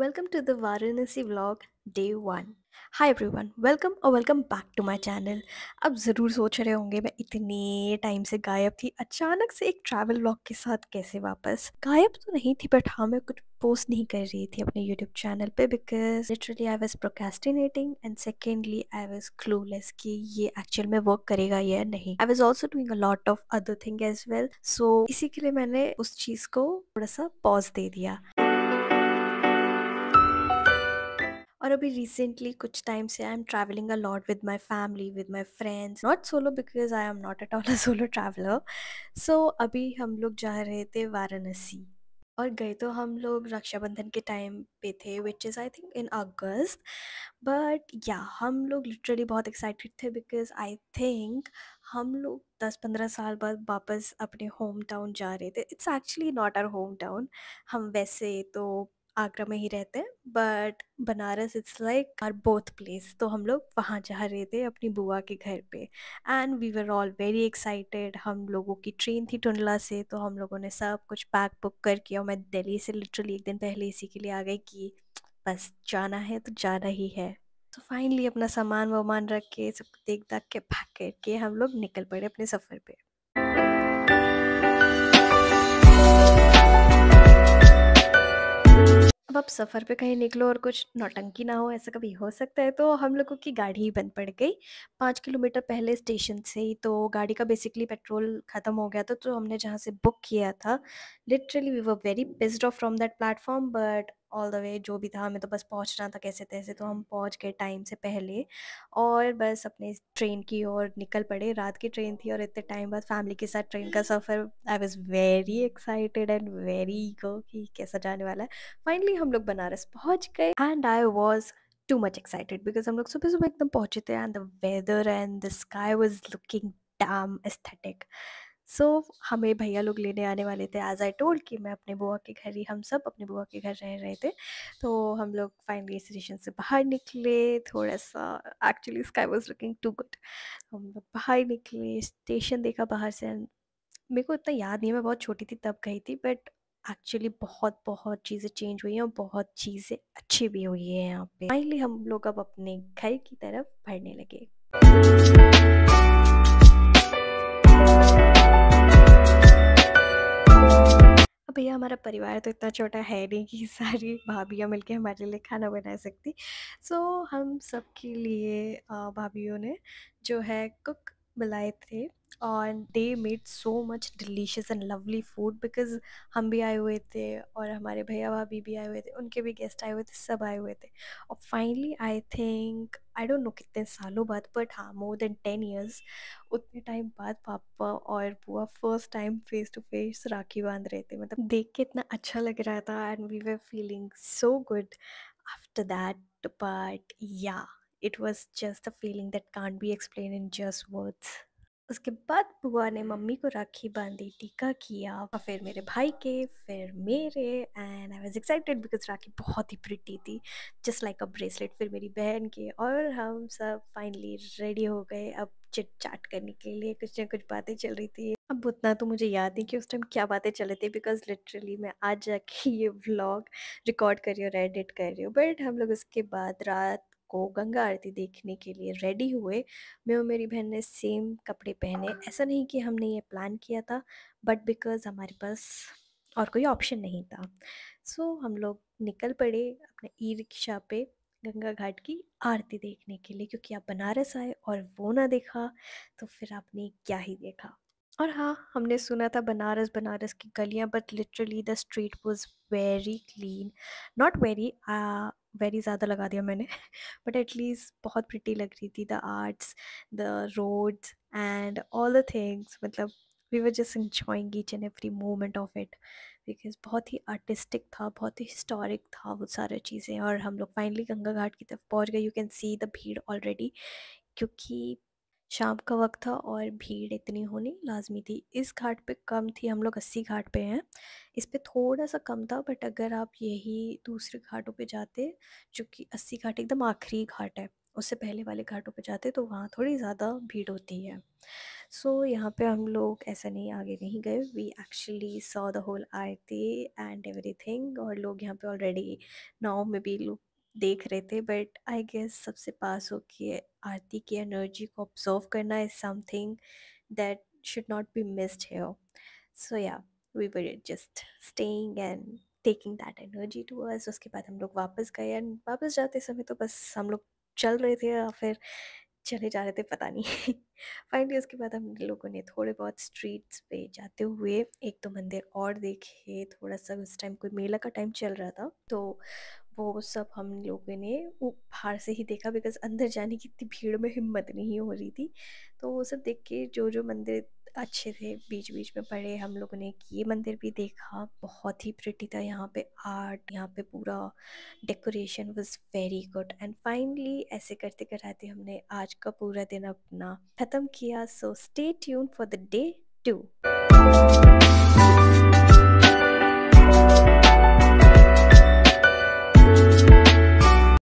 Welcome to the Varanasi vlog day hi everyone welcome और welcome back to my channel अब ज़रूर सोच रहे होंगे मैं इतने टाइम से गायब थी अचानक से एक ट्रैवल व्लॉग के साथ कैसे वापस गायब तो नहीं थी बट हाँ मैं कुछ पोस्ट नहीं कर रही थी अपने यूट्यूब चैनल पे because literally I was procrastinating and secondly I was clueless कि ये एक्चुअल में वर्क करेगा या नहीं I was also doing a lot of other thing as well so इसी के लिए मैंने उस चीज़ को थोड़ा सा पॉज दे दिया और अभी रिसेंटली कुछ टाइम से I am travelling a lot with my family with my friends not solo because I am not at all a solo traveller so अभी हम लोग जा रहे थे वाराणसी और गए तो हम लोग रक्षाबंधन के टाइम पे थे which is I think in August but या हम लोग लिटरली बहुत एक्साइटेड थे बिकॉज आई थिंक हम लोग दस पंद्रह साल बाद वापस अपने होम टाउन जा रहे थे it's actually not our home town हम वैसे तो आगरा में ही रहते हैं but Banaras it's like our both place तो हम लोग वहाँ जा रहे थे अपनी बुआ के घर पे and we were all very excited हम लोगों की ट्रेन थी टुंडला से तो हम लोगों ने सब कुछ पैक बुक करके और मैं दिल्ली से लिटरली एक दिन पहले इसी के लिए आ गई कि बस जाना है तो जाना ही है तो फाइनली अपना सामान वामान रख के सब देख दाख के पैक करके हम लोग निकल पड़े अपने सफ़र पर अब आप सफ़र पे कहीं निकलो और कुछ नौटंकी ना हो ऐसा कभी हो सकता है तो हम लोगों की गाड़ी ही बंद पड़ गई पाँच किलोमीटर पहले स्टेशन से ही तो गाड़ी का बेसिकली पेट्रोल ख़त्म हो गया था तो हमने जहाँ से बुक किया था literally we were very based off from that platform but all the way जो भी था हमें तो बस पहुंचना था कैसे तैसे तो हम पहुंच गए टाइम से पहले और बस अपने ट्रेन की ओर निकल पड़े रात की ट्रेन थी और इतने टाइम बाद फैमिली के साथ ट्रेन का सफ़र I was very excited and very go कि कैसा जाने वाला है फाइनली हम लोग बनारस पहुँच गए and I was too much excited because हम लोग सुबह सुबह एकदम पहुँचे थे and the weather and the sky was looking damn aesthetic so so, हमें भैया लोग लेने आने वाले थे एज़ आई टोल्ड कि मैं अपने बुआ के घर ही हम सब अपने बुआ के घर रह रहे थे तो हम लोग फाइनली स्टेशन से बाहर निकले थोड़ा सा actually sky was looking too good हम लोग बाहर निकले स्टेशन देखा बाहर से मेरे को इतना याद नहीं है मैं बहुत छोटी थी तब गई थी बट एक्चुअली बहुत बहुत चीज़ें चेंज हुई हैं और बहुत चीज़ें अच्छी भी हुई हैं यहाँ पे फाइनली हम लोग अब अपने घर की तरफ बढ़ने लगे भैया हमारा परिवार तो इतना छोटा है नहीं कि सारी भाभी मिलके हमारे लिए खाना बना सकती सो so, हम सबके लिए भाभीियों ने जो है कुक बुलाए थे और they made so much delicious and lovely food because हम भी आए हुए थे और हमारे भैया भाभी भी आए हुए थे उनके भी गेस्ट आए हुए थे सब आए हुए थे और finally I think I don't know कितने सालों बाद बट हाँ मोर देन टेन ईयर्स उतने टाइम बाद पापा और बुआ first time face to face rakhi बांध रहे थे मतलब देख के इतना अच्छा लग रहा था and we were feeling so good after that but या it was just a feeling that can't be explain in just words उसके बाद बुआ ने मम्मी को राखी बांधी टीका किया और फिर मेरे भाई के फिर मेरे and I was excited because rakhi बहुत ही प्रिटी थी जस्ट लाइक अ ब्रेसलेट फिर मेरी बहन के और हम सब फाइनली रेडी हो गए अब चिट चाट करने के लिए कुछ ना कुछ बातें चल रही थी अब उतना तो मुझे याद नहीं कि उस टाइम क्या बातें चल रही थी बिकॉज लिटरली मैं आज जाके ये व्लॉग रिकॉर्ड कर रही हूँ और एडिट कर रही हूँ बट हम लोग उसके बाद रात को गंगा आरती देखने के लिए रेडी हुए मैं और मेरी बहन ने सेम कपड़े पहने ऐसा नहीं कि हमने ये प्लान किया था बट बिकॉज़ हमारे पास और कोई ऑप्शन नहीं था सो so, हम लोग निकल पड़े अपने ई रिक्शा पे गंगा घाट की आरती देखने के लिए क्योंकि आप बनारस आए और वो ना देखा तो फिर आपने क्या ही देखा और हाँ हमने सुना था बनारस बनारस की गलियाँ but literally the street was very clean not very very ज़्यादा लगा दिया मैंने बट एटलीस्ट बहुत प्रिटी लग रही थी the arts the roads and all the things मतलब we were just enjoying each and every moment of it because बहुत ही आर्टिस्टिक था बहुत ही हिस्टोरिक था वो सारे चीज़ें और हम लोग फाइनली गंगा घाट की तरफ पहुँच गए यू कैन सी द भीड़ ऑलरेडी क्योंकि शाम का वक्त था और भीड़ इतनी होनी लाजमी थी इस घाट पे कम थी हम लोग अस्सी घाट पे हैं इस पे थोड़ा सा कम था बट अगर आप यही दूसरे घाटों पे जाते जो कि अस्सी घाट एकदम आखिरी घाट है उससे पहले वाले घाटों पे जाते तो वहाँ थोड़ी ज़्यादा भीड़ होती है सो so, यहाँ पे हम लोग ऐसा नहीं आगे नहीं गए we actually saw the whole aarti and everything और लोग यहाँ पे ऑलरेडी नाव में भी लोग देख रहे थे बट आई गेस सबसे पास हो कि आरती की एनर्जी को ऑब्जर्व करना is something that should not be missed here so या we were just staying and taking that energy to us. उसके बाद हम लोग वापस गए एंड वापस जाते समय तो बस हम लोग चल रहे थे या फिर चले जा रहे थे पता नहीं फाइनली उसके बाद हम लोगों ने थोड़े बहुत स्ट्रीट्स पे जाते हुए एक तो मंदिर और देखे थोड़ा सा उस टाइम कोई मेला का टाइम चल रहा था तो वो सब हम लोगों ने वो बाहर से ही देखा बिकॉज अंदर जाने की इतनी भीड़ में हिम्मत नहीं हो रही थी तो वो सब देख के जो जो मंदिर अच्छे थे बीच बीच में पड़े हम लोगों ने ये मंदिर भी देखा बहुत ही प्रिटी था यहाँ पे आर्ट यहाँ पे पूरा decoration was very good and finally ऐसे करते कराते हमने आज का पूरा दिन अपना ख़त्म किया so stay tune for the day to